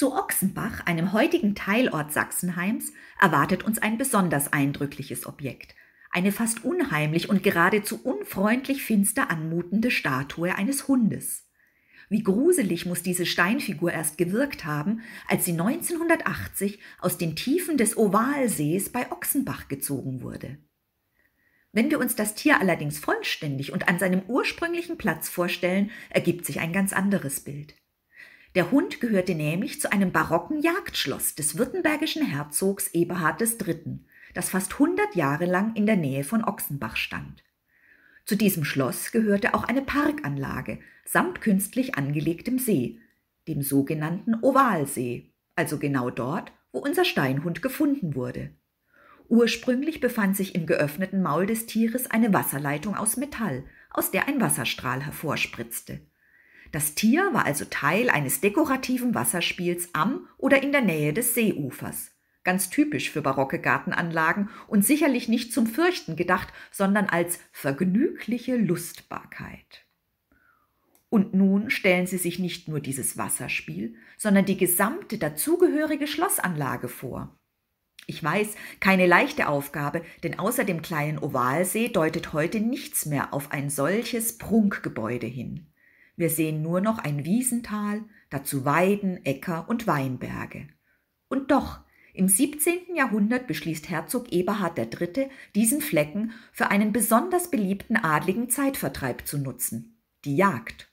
Zu Ochsenbach, einem heutigen Teilort Sachsenheims, erwartet uns ein besonders eindrückliches Objekt. Eine fast unheimlich und geradezu unfreundlich finster anmutende Statue eines Hundes. Wie gruselig muss diese Steinfigur erst gewirkt haben, als sie 1980 aus den Tiefen des Ovalsees bei Ochsenbach gezogen wurde. Wenn wir uns das Tier allerdings vollständig und an seinem ursprünglichen Platz vorstellen, ergibt sich ein ganz anderes Bild. Der Hund gehörte nämlich zu einem barocken Jagdschloss des württembergischen Herzogs Eberhard III., das fast 100 Jahre lang in der Nähe von Ochsenbach stand. Zu diesem Schloss gehörte auch eine Parkanlage samt künstlich angelegtem See, dem sogenannten Ovalsee, also genau dort, wo unser Steinhund gefunden wurde. Ursprünglich befand sich im geöffneten Maul des Tieres eine Wasserleitung aus Metall, aus der ein Wasserstrahl hervorspritzte. Das Tier war also Teil eines dekorativen Wasserspiels am oder in der Nähe des Seeufers. Ganz typisch für barocke Gartenanlagen und sicherlich nicht zum Fürchten gedacht, sondern als vergnügliche Lustbarkeit. Und nun stellen Sie sich nicht nur dieses Wasserspiel, sondern die gesamte dazugehörige Schlossanlage vor. Ich weiß, keine leichte Aufgabe, denn außer dem kleinen Ovalsee deutet heute nichts mehr auf ein solches Prunkgebäude hin. Wir sehen nur noch ein Wiesental, dazu Weiden, Äcker und Weinberge. Und doch, im 17. Jahrhundert beschließt Herzog Eberhard III., diesen Flecken für einen besonders beliebten adligen Zeitvertreib zu nutzen, die Jagd.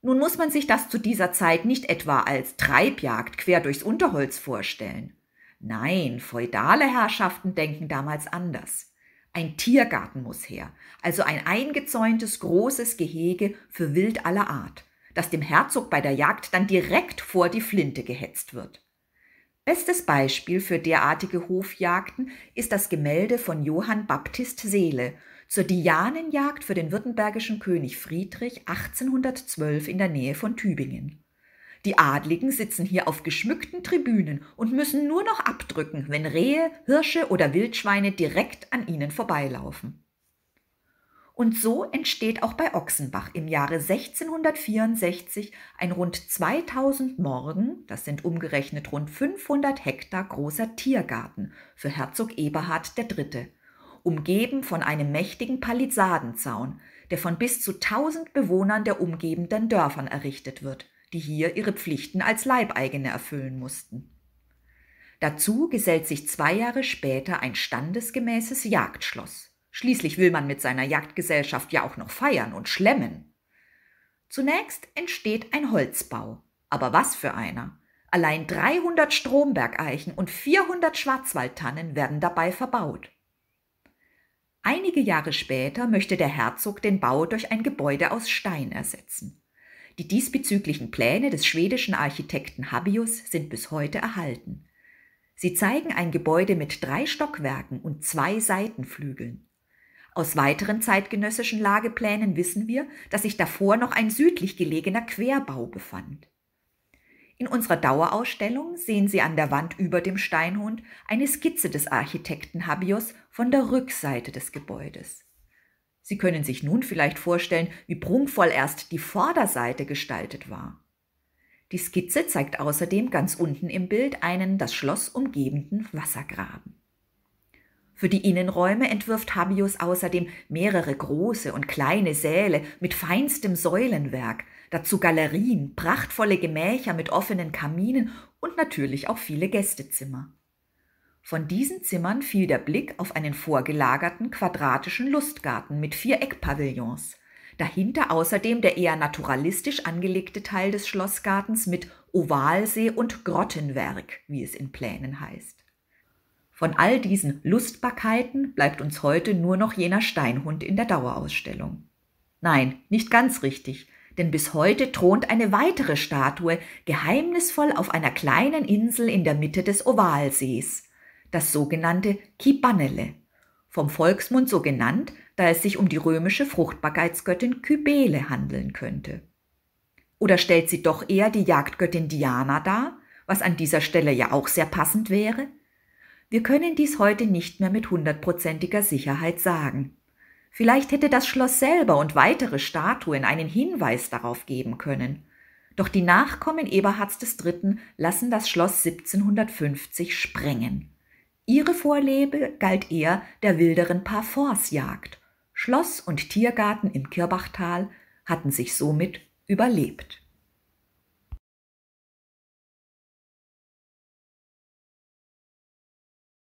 Nun muss man sich das zu dieser Zeit nicht etwa als Treibjagd quer durchs Unterholz vorstellen. Nein, feudale Herrschaften denken damals anders. Ein Tiergarten muss her, also ein eingezäuntes großes Gehege für Wild aller Art, das dem Herzog bei der Jagd dann direkt vor die Flinte gehetzt wird. Bestes Beispiel für derartige Hofjagden ist das Gemälde von Johann Baptist Seele zur Dianenjagd für den württembergischen König Friedrich 1812 in der Nähe von Tübingen. Die Adligen sitzen hier auf geschmückten Tribünen und müssen nur noch abdrücken, wenn Rehe, Hirsche oder Wildschweine direkt an ihnen vorbeilaufen. Und so entsteht auch bei Ochsenbach im Jahre 1664 ein rund 2000 Morgen, das sind umgerechnet rund 500 Hektar großer Tiergarten für Herzog Eberhard III., umgeben von einem mächtigen Palisadenzaun, der von bis zu 1000 Bewohnern der umgebenden Dörfern errichtet wird – die hier ihre Pflichten als Leibeigene erfüllen mussten. Dazu gesellt sich zwei Jahre später ein standesgemäßes Jagdschloss. Schließlich will man mit seiner Jagdgesellschaft ja auch noch feiern und schlemmen. Zunächst entsteht ein Holzbau. Aber was für einer! Allein 300 Strombergeichen und 400 Schwarzwaldtannen werden dabei verbaut. Einige Jahre später möchte der Herzog den Bau durch ein Gebäude aus Stein ersetzen. Die diesbezüglichen Pläne des schwedischen Architekten Habius sind bis heute erhalten. Sie zeigen ein Gebäude mit drei Stockwerken und zwei Seitenflügeln. Aus weiteren zeitgenössischen Lageplänen wissen wir, dass sich davor noch ein südlich gelegener Querbau befand. In unserer Dauerausstellung sehen Sie an der Wand über dem Steinhund eine Skizze des Architekten Habios von der Rückseite des Gebäudes. Sie können sich nun vielleicht vorstellen, wie prunkvoll erst die Vorderseite gestaltet war. Die Skizze zeigt außerdem ganz unten im Bild einen das Schloss umgebenden Wassergraben. Für die Innenräume entwirft Habius außerdem mehrere große und kleine Säle mit feinstem Säulenwerk, dazu Galerien, prachtvolle Gemächer mit offenen Kaminen und natürlich auch viele Gästezimmer. Von diesen Zimmern fiel der Blick auf einen vorgelagerten quadratischen Lustgarten mit vier Eckpavillons. Dahinter außerdem der eher naturalistisch angelegte Teil des Schlossgartens mit Ovalsee und Grottenwerk, wie es in Plänen heißt. Von all diesen Lustbarkeiten bleibt uns heute nur noch jener Steinhund in der Dauerausstellung. Nein, nicht ganz richtig, denn bis heute thront eine weitere Statue geheimnisvoll auf einer kleinen Insel in der Mitte des Ovalsees, das sogenannte Kibannele, vom Volksmund so genannt, da es sich um die römische Fruchtbarkeitsgöttin Kybele handeln könnte. Oder stellt sie doch eher die Jagdgöttin Diana dar, was an dieser Stelle ja auch sehr passend wäre? Wir können dies heute nicht mehr mit hundertprozentiger Sicherheit sagen. Vielleicht hätte das Schloss selber und weitere Statuen einen Hinweis darauf geben können. Doch die Nachkommen Eberhards III. lassen das Schloss 1750 sprengen. Ihre Vorlebe galt eher der wilderen Parforcejagd. Schloss und Tiergarten im Kirbachtal hatten sich somit überlebt.